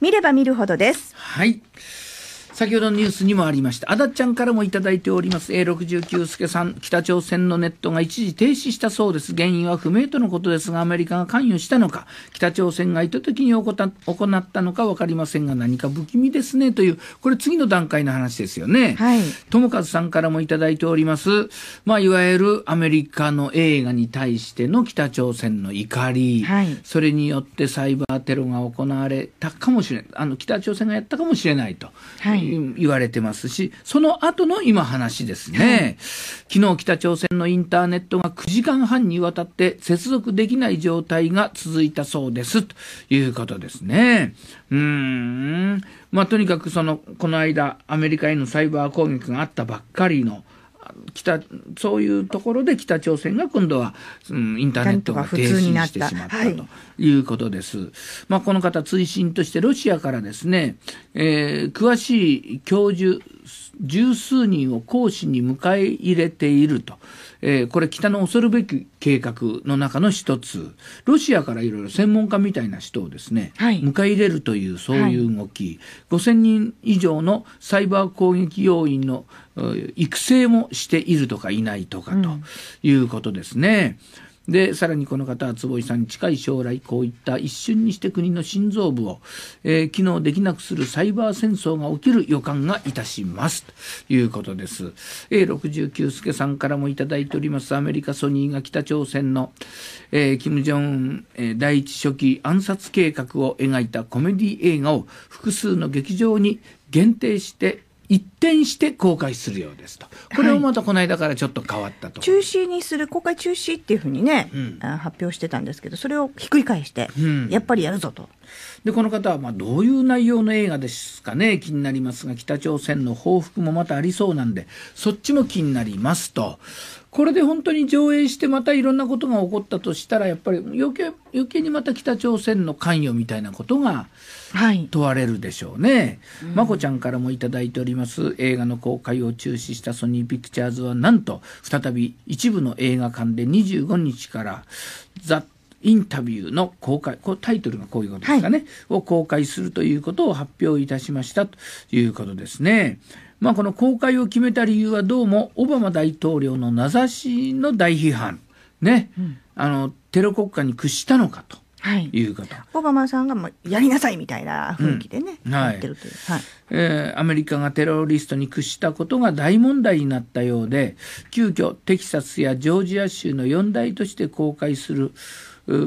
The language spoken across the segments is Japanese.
見れば見るほどです。はい先ほどのニュースにもありました、あだちゃんからもいただいております、A69 助さん、北朝鮮のネットが一時停止したそうです、原因は不明とのことですが、アメリカが関与したのか、北朝鮮が意図的に行ったのか分かりませんが、何か不気味ですねという、これ、次の段階の話ですよね。友、も和、ずさんからもいただいております、まあ、いわゆるアメリカの映画に対しての北朝鮮の怒り、はい、それによってサイバーテロが行われたかもしれない、あの北朝鮮がやったかもしれないと。はい言われてますし、その後の今話ですね、昨日北朝鮮のインターネットが9時間半にわたって接続できない状態が続いたそうですということですね。うーんまあ、とにかくそのこの間、アメリカへのサイバー攻撃があったばっかりの北そういうところで北朝鮮が今度は、うん、インターネットが停止してしまったということです。はい、まあ、この方、追伸としてロシアからですね、えー、詳しい教授十数人を講師に迎え入れていると、えー、これ北の恐るべき計画の中の一つロシアからいろいろ専門家みたいな人をですね、はい、迎え入れるというそういう動き、はい、5000人以上のサイバー攻撃要員の育成もしているとかいないとかということですね。うんでさらにこの方は坪井さんに近い将来こういった一瞬にして国の心臓部を、えー、機能できなくするサイバー戦争が起きる予感がいたしますということです、え69助さんからもいただいておりますアメリカソニーが北朝鮮の、えー、金正恩、えー、第一書記暗殺計画を描いたコメディ映画を複数の劇場に限定して一転して公開するようですとこれをまたこの間からちょっと変わったと、はい、中止にする公開中止っていうふうにね、うん、発表してたんですけどそれをひっくり返して、うん、やっぱりやるぞと。でこの方はまあどういう内容の映画ですかね気になりますが北朝鮮の報復もまたありそうなんでそっちも気になりますとこれで本当に上映してまたいろんなことが起こったとしたらやっぱり余計余計にまた北朝鮮の関与みたいなことが問われるでしょうね。はいうん、まこちゃんからもいただいております映画の公開を中止したソニーピクチャーズはなんと再び一部の映画館で25日からザインタビューの公開、タイトルがこういうことですかね、はい、を公開するということを発表いたしましたということですね。まあ、この公開を決めた理由はどうもオバマ大統領の名指しの大批判、ね、うん、あのテロ国家に屈したのかと。はい、いうとオバマさんがもうやりなさいみたいな雰囲気でね、うん、はい、えー、アメリカがテロリストに屈したことが大問題になったようで急遽テキサスやジョージア州の4大都市で公開する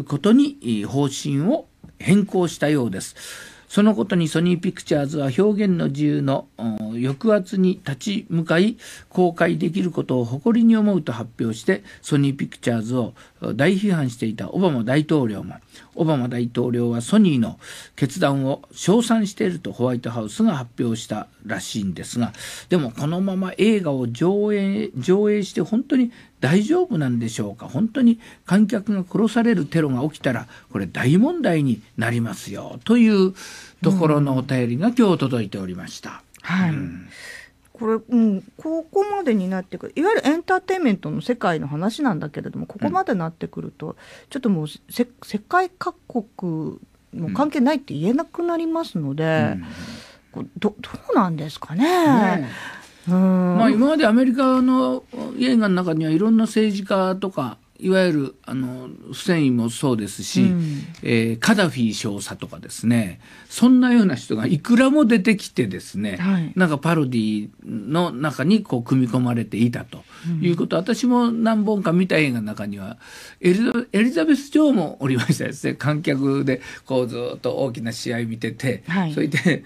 ことに方針を変更したようです。そのことにソニーピクチャーズは表現の自由の抑圧に立ち向かい公開できることを誇りに思うと発表してソニーピクチャーズを大批判していたオバマ大統領もオバマ大統領はソニーの決断を称賛しているとホワイトハウスが発表したらしいんですがでもこのまま映画を上映上映して本当に大丈夫なんでしょうか本当に観客が殺されるテロが起きたらこれ大問題になりますよというところのお便りが今日届いておりました。うん、はい、これ、うん、ここまでになってくるいわゆるエンターテインメントの世界の話なんだけれどもここまでなってくると、うん、ちょっともう世界各国も関係ないって言えなくなりますので、うん、どどうなんですかね。ねうんまあ、今までアメリカの映画の中にはいろんな政治家とかいわゆるあのフセインもそうですし、うん、えー、カダフィ少佐とかですねそんなような人がいくらも出てきてですね、はい、なんかパロディの中にこう組み込まれていたということ、うん、私も何本か見た映画の中にはエリザベス女王もおりましたですね観客でこうずっと大きな試合見てて、はい、それで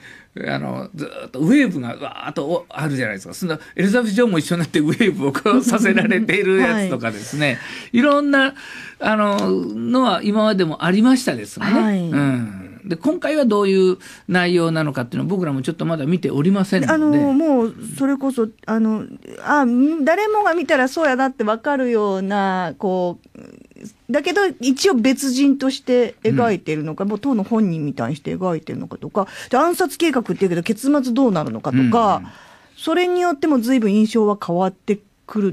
あのずっとウェーブがわーっとあるじゃないですかそのエリザベス女王も一緒になってウェーブをこうさせられているやつとかですね、はい、いろんなあののは今までもありましたですがね。はい、うんで今回はどういう内容なのかっていうのを僕らもちょっとまだ見ておりませんのであのもうそれこそあのあ誰もが見たらそうやなって分かるようなこうだけど一応別人として描いてるのか、うん、もう党の本人みたいにして描いてるのかとか暗殺計画っていうけど結末どうなるのかとか、うん、それによっても随分印象は変わってくる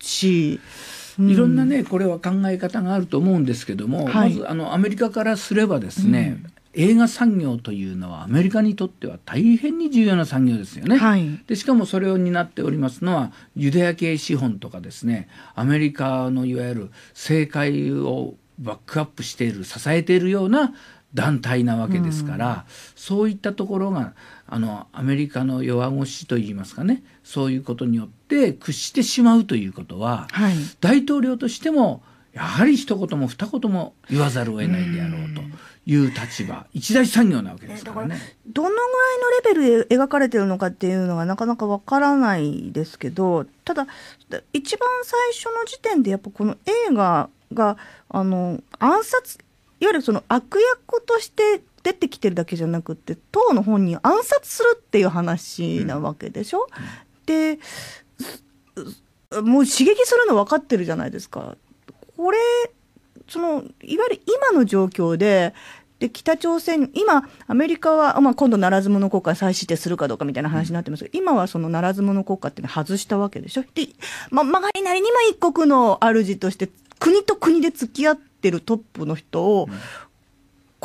し。うんいろんなね、これは考え方があると思うんですけども、はい、まずあのアメリカからすればですね、映画産業というのはアメリカにとっては大変に重要な産業ですよね。はい、でしかもそれを担っておりますのはユダヤ系資本とかですねアメリカのいわゆる政界をバックアップしている支えているような団体なわけですから、うん、そういったところがあのアメリカの弱腰といいますかねそういうことによっで屈してしまうということは、はい、大統領としてもやはり一言も二言も言わざるを得ないであろうと。いう立場、一大産業なわけですからね。えー、どのぐらいのレベルで描かれてるのかっていうのがなかなかわからないですけど、ただ、一番最初の時点でやっぱこの映画が、あの、暗殺、いわゆるその悪役として出てきてるだけじゃなくて、党の本人暗殺するっていう話なわけでしょ、うんうん、で、もう刺激するの分かってるじゃないですか。これ、その、いわゆる今の状況で、で、北朝鮮、今、アメリカは、まあ、今度、ならず者国家再指定するかどうかみたいな話になってますけど、今はそのならず者国家っていうのは外したわけでしょ。で、ま、曲がりなりにも一国の主として、国と国で付き合ってるトップの人を、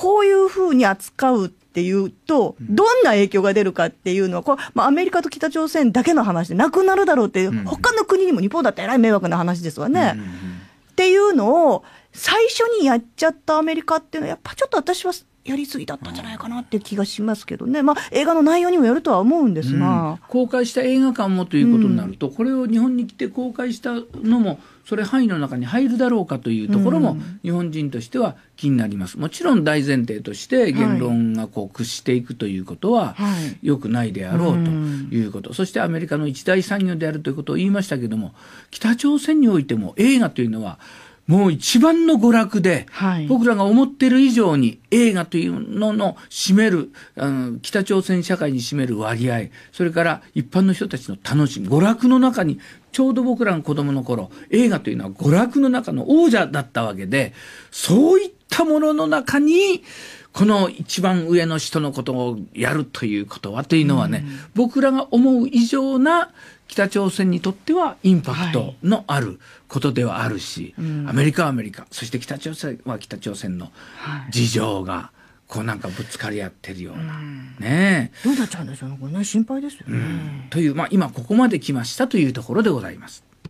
こういうふうに扱うっていうと、どんな影響が出るかっていうのは、これ、まあ、アメリカと北朝鮮だけの話でなくなるだろうっていう、他の国にも日本だってえらい迷惑な話ですわね。っていうのを、最初にやっちゃったアメリカっていうのは、やっぱちょっと私はやりすぎだったんじゃないかなっていう気がしますけどね、まあ、映画の内容にもよるとは思うんですが、うん、公開した映画館もということになると、うん、これを日本に来て公開したのも、それ範囲の中に入るだろうかというところも、日本人としては気になります。もちろん大前提として言論がこう屈していくということは、良くないであろうということ、そしてアメリカの一大産業であるということを言いましたけども、北朝鮮においても映画というのは、もう一番の娯楽で、はい、僕らが思ってる以上に映画というのの占める、あの北朝鮮社会に占める割合、それから一般の人たちの楽しみ、娯楽の中に、ちょうど僕らの子供の頃、映画というのは娯楽の中の王者だったわけで、そういったものの中に、この一番上の人のことをやるということはというのはね、僕らが思う以上な北朝鮮にとってはインパクトのあることではあるし、はいうん、アメリカはアメリカそして北朝鮮は北朝鮮の事情が、こうなんかぶつかり合ってるような、ねどうなっちゃうんでしょうねこね心配ですよね、うん、というまあ今ここまで来ましたというところでございます